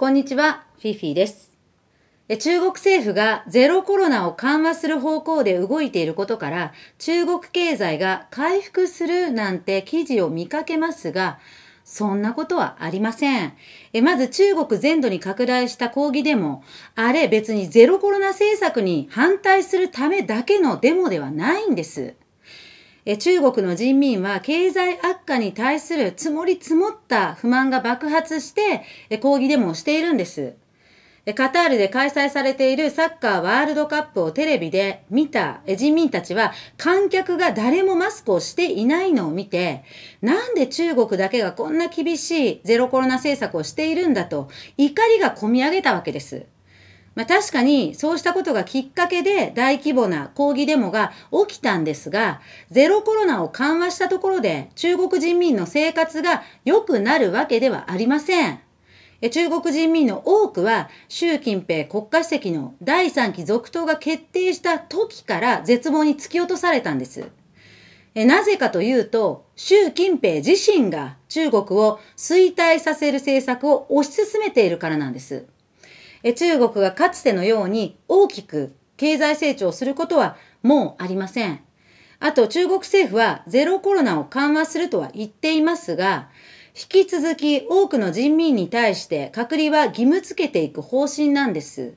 こんにちは、フィフィです。中国政府がゼロコロナを緩和する方向で動いていることから、中国経済が回復するなんて記事を見かけますが、そんなことはありません。えまず中国全土に拡大した抗議デモ、あれ別にゼロコロナ政策に反対するためだけのデモではないんです。え中国の人民は経済悪化に対する積もり積もった不満が爆発してえ抗議デモをしているんです。カタールで開催されているサッカーワールドカップをテレビで見た人民たちは観客が誰もマスクをしていないのを見てなんで中国だけがこんな厳しいゼロコロナ政策をしているんだと怒りがこみ上げたわけです。まあ、確かにそうしたことがきっかけで大規模な抗議デモが起きたんですが、ゼロコロナを緩和したところで中国人民の生活が良くなるわけではありません。中国人民の多くは習近平国家主席の第3期続投が決定した時から絶望に突き落とされたんです。なぜかというと、習近平自身が中国を衰退させる政策を推し進めているからなんです。中国がかつてのように大きく経済成長することはもうありません。あと中国政府はゼロコロナを緩和するとは言っていますが、引き続き多くの人民に対して隔離は義務付けていく方針なんです。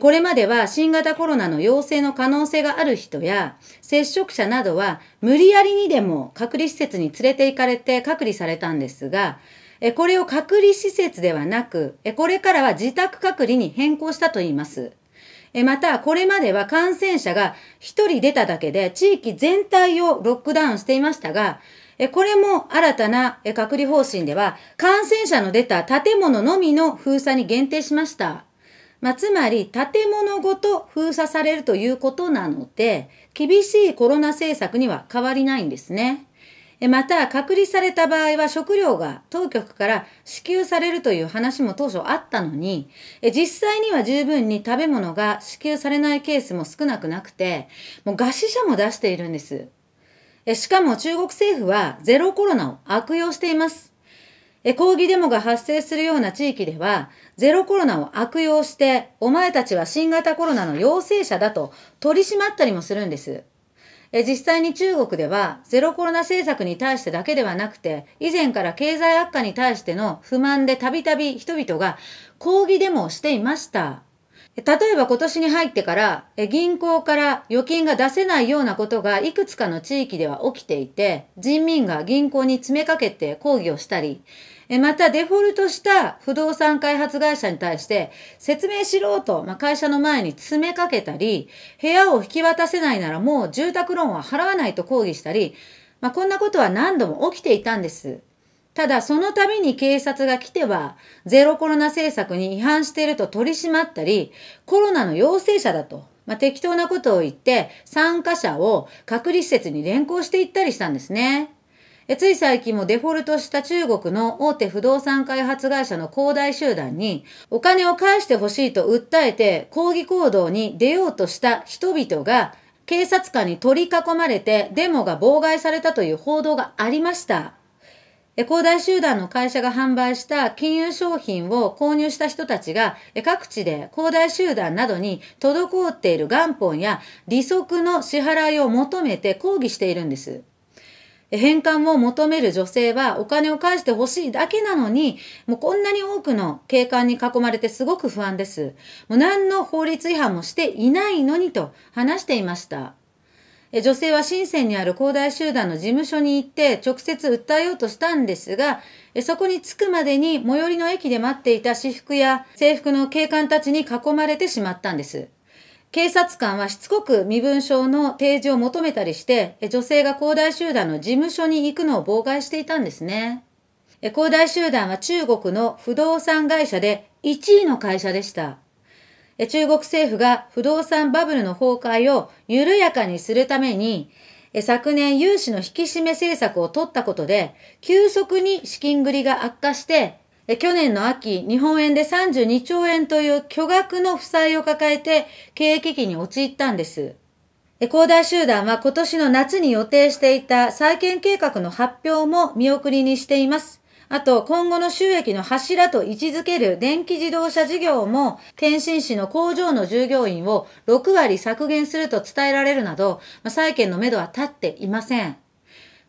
これまでは新型コロナの陽性の可能性がある人や接触者などは無理やりにでも隔離施設に連れて行かれて隔離されたんですが、えこれを隔離施設ではなく、えこれからは自宅隔離に変更したといいます。えまた、これまでは感染者が1人出ただけで地域全体をロックダウンしていましたが、えこれも新たな隔離方針では、感染者の出た建物のみの封鎖に限定しました。まあ、つまり建物ごと封鎖されるということなので、厳しいコロナ政策には変わりないんですね。また、隔離された場合は食料が当局から支給されるという話も当初あったのに、実際には十分に食べ物が支給されないケースも少なくなくて、もう餓死者も出しているんです。しかも中国政府はゼロコロナを悪用しています。抗議デモが発生するような地域では、ゼロコロナを悪用して、お前たちは新型コロナの陽性者だと取り締まったりもするんです。え実際に中国ではゼロコロナ政策に対してだけではなくて、以前から経済悪化に対しての不満でたびたび人々が抗議デモをしていました。例えば今年に入ってから、銀行から預金が出せないようなことがいくつかの地域では起きていて、人民が銀行に詰めかけて抗議をしたり、また、デフォルトした不動産開発会社に対して説明しろと、まあ、会社の前に詰めかけたり、部屋を引き渡せないならもう住宅ローンは払わないと抗議したり、まあ、こんなことは何度も起きていたんです。ただ、その度に警察が来ては、ゼロコロナ政策に違反していると取り締まったり、コロナの陽性者だと、まあ、適当なことを言って、参加者を隔離施設に連行していったりしたんですね。えつい最近もデフォルトした中国の大手不動産開発会社の恒大集団にお金を返してほしいと訴えて抗議行動に出ようとした人々が警察官に取り囲まれてデモが妨害されたという報道がありました。恒大集団の会社が販売した金融商品を購入した人たちが各地で恒大集団などに滞っている元本や利息の支払いを求めて抗議しているんです。返還を求める女性はお金を返してほしいだけなのに、もうこんなに多くの警官に囲まれてすごく不安です。もう何の法律違反もしていないのにと話していました。女性は深センにある恒大集団の事務所に行って直接訴えようとしたんですが、そこに着くまでに最寄りの駅で待っていた私服や制服の警官たちに囲まれてしまったんです。警察官はしつこく身分証の提示を求めたりして、女性が恒大集団の事務所に行くのを妨害していたんですね。恒大集団は中国の不動産会社で1位の会社でした。中国政府が不動産バブルの崩壊を緩やかにするために、昨年融資の引き締め政策を取ったことで、急速に資金繰りが悪化して、去年の秋、日本円で32兆円という巨額の負債を抱えて経営危機に陥ったんです。恒大集団は今年の夏に予定していた再建計画の発表も見送りにしています。あと、今後の収益の柱と位置づける電気自動車事業も、天津市の工場の従業員を6割削減すると伝えられるなど、債券の目処は立っていません。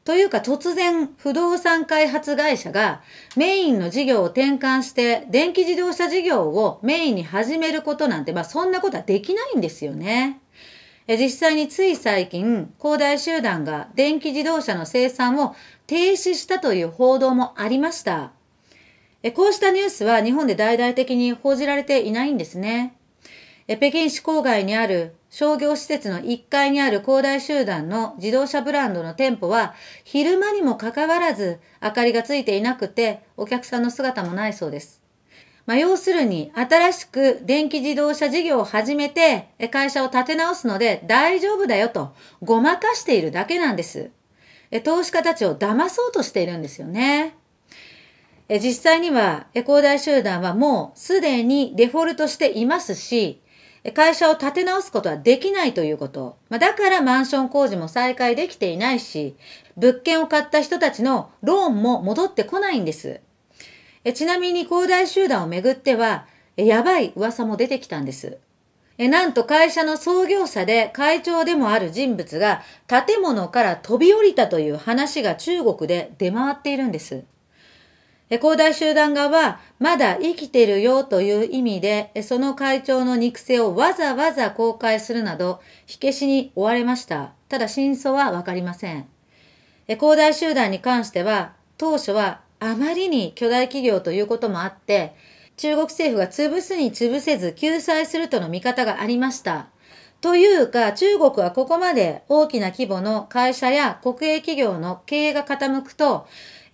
というか突然不動産開発会社がメインの事業を転換して電気自動車事業をメインに始めることなんて、まあそんなことはできないんですよね。実際につい最近、恒大集団が電気自動車の生産を停止したという報道もありました。こうしたニュースは日本で大々的に報じられていないんですね。北京市郊外にある商業施設の1階にある恒大集団の自動車ブランドの店舗は、昼間にもかかわらず明かりがついていなくて、お客さんの姿もないそうです。まあ、要するに、新しく電気自動車事業を始めて、会社を立て直すので大丈夫だよと、ごまかしているだけなんです。投資家たちを騙そうとしているんですよね。実際には、恒大集団はもうすでにデフォルトしていますし、会社を建て直すことはできないということ。まあ、だからマンション工事も再開できていないし、物件を買った人たちのローンも戻ってこないんです。えちなみに恒大集団をめぐっては、やばい噂も出てきたんです。えなんと会社の創業者で会長でもある人物が建物から飛び降りたという話が中国で出回っているんです。広大集団側は、まだ生きてるよという意味で、その会長の肉声をわざわざ公開するなど、火消しに追われました。ただ真相はわかりません。広大集団に関しては、当初はあまりに巨大企業ということもあって、中国政府が潰すに潰せず救済するとの見方がありました。というか、中国はここまで大きな規模の会社や国営企業の経営が傾くと、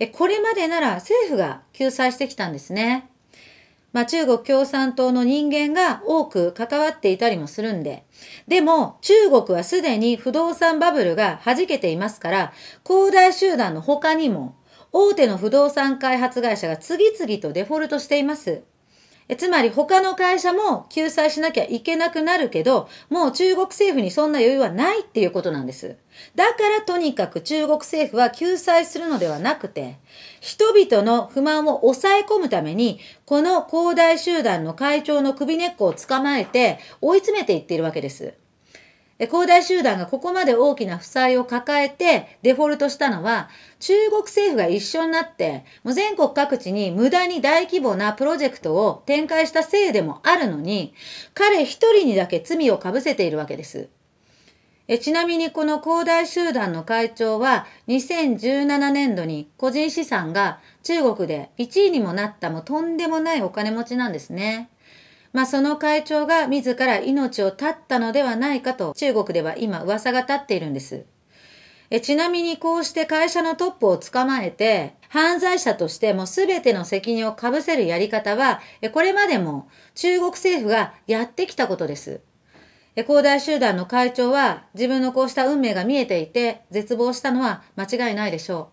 えこれまでなら政府が救済してきたんですね。まあ、中国共産党の人間が多く関わっていたりもするんで。でも、中国はすでに不動産バブルが弾けていますから、恒大集団の他にも、大手の不動産開発会社が次々とデフォルトしています。えつまり他の会社も救済しなきゃいけなくなるけど、もう中国政府にそんな余裕はないっていうことなんです。だからとにかく中国政府は救済するのではなくて、人々の不満を抑え込むために、この恒大集団の会長の首根っこを捕まえて追い詰めていっているわけです。恒大集団がここまで大きな負債を抱えてデフォルトしたのは、中国政府が一緒になって、もう全国各地に無駄に大規模なプロジェクトを展開したせいでもあるのに、彼一人にだけ罪を被せているわけです。えちなみにこの恒大集団の会長は2017年度に個人資産が中国で1位にもなったもうとんでもないお金持ちなんですね。まあ、その会長が自ら命を絶ったのではないかと中国では今噂が立っているんです。えちなみにこうして会社のトップを捕まえて、犯罪者としても全ての責任を被せるやり方は、これまでも中国政府がやってきたことです。恒大集団の会長は自分のこうした運命が見えていて絶望したのは間違いないでしょ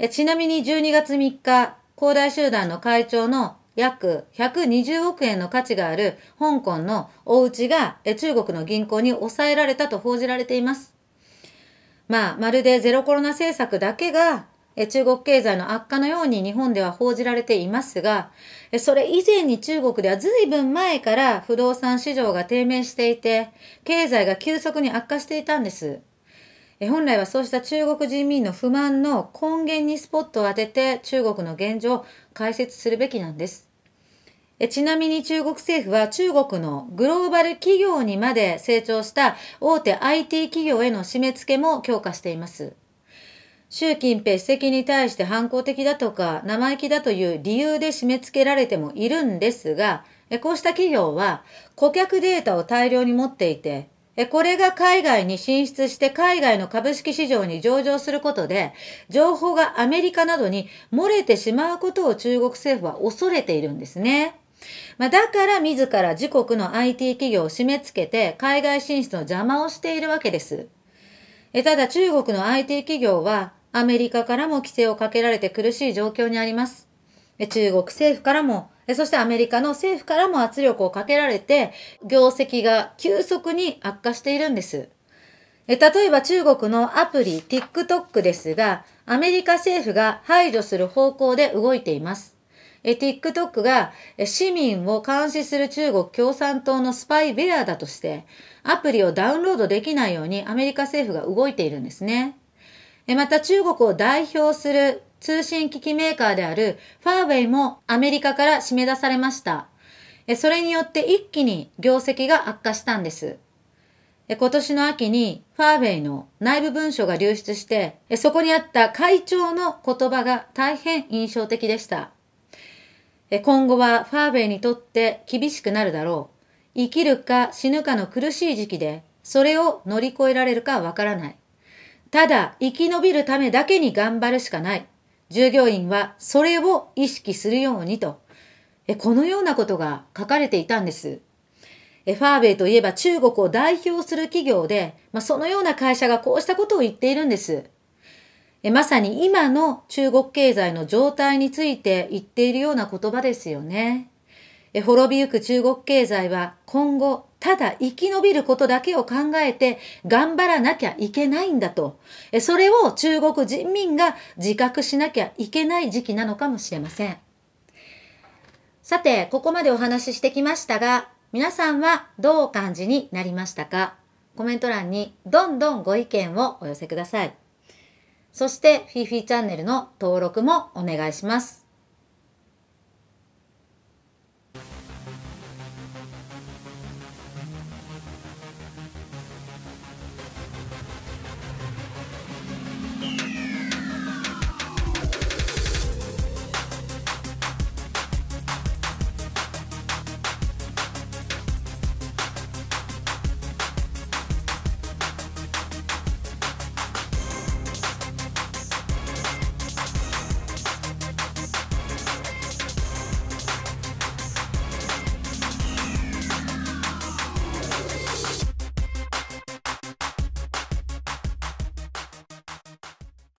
う。ちなみに12月3日、恒大集団の会長の約120億円の価値がある香港のお家が中国の銀行に抑えられたと報じられています。まあ、まるでゼロコロナ政策だけが中国経済の悪化のように日本では報じられていますが、それ以前に中国では随分前から不動産市場が低迷していて、経済が急速に悪化していたんです。本来はそうした中国人民の不満の根源にスポットを当てて中国の現状を解説するべきなんです。ちなみに中国政府は中国のグローバル企業にまで成長した大手 IT 企業への締め付けも強化しています。習近平主席に対して反抗的だとか生意気だという理由で締め付けられてもいるんですが、こうした企業は顧客データを大量に持っていて、これが海外に進出して海外の株式市場に上場することで、情報がアメリカなどに漏れてしまうことを中国政府は恐れているんですね。まあ、だから自ら自国の IT 企業を締め付けて海外進出の邪魔をしているわけです。ただ中国の IT 企業はアメリカからも規制をかけられて苦しい状況にあります。中国政府からもそしてアメリカの政府からも圧力をかけられて、業績が急速に悪化しているんです。例えば中国のアプリ TikTok ですが、アメリカ政府が排除する方向で動いています。TikTok が市民を監視する中国共産党のスパイウェアだとして、アプリをダウンロードできないようにアメリカ政府が動いているんですね。また中国を代表する通信機器メーカーであるファーウェイもアメリカから締め出されました。それによって一気に業績が悪化したんです。今年の秋にファーウェイの内部文書が流出して、そこにあった会長の言葉が大変印象的でした。今後はファーウェイにとって厳しくなるだろう。生きるか死ぬかの苦しい時期で、それを乗り越えられるかわからない。ただ、生き延びるためだけに頑張るしかない。従業員はそれを意識するようにと、このようなことが書かれていたんです。ファーウェイといえば中国を代表する企業で、まあ、そのような会社がこうしたことを言っているんです。まさに今の中国経済の状態について言っているような言葉ですよね。滅びゆく中国経済は今後ただ生き延びることだけを考えて頑張らなきゃいけないんだと。それを中国人民が自覚しなきゃいけない時期なのかもしれません。さて、ここまでお話ししてきましたが、皆さんはどうお感じになりましたかコメント欄にどんどんご意見をお寄せください。そして、フィフィチャンネルの登録もお願いします。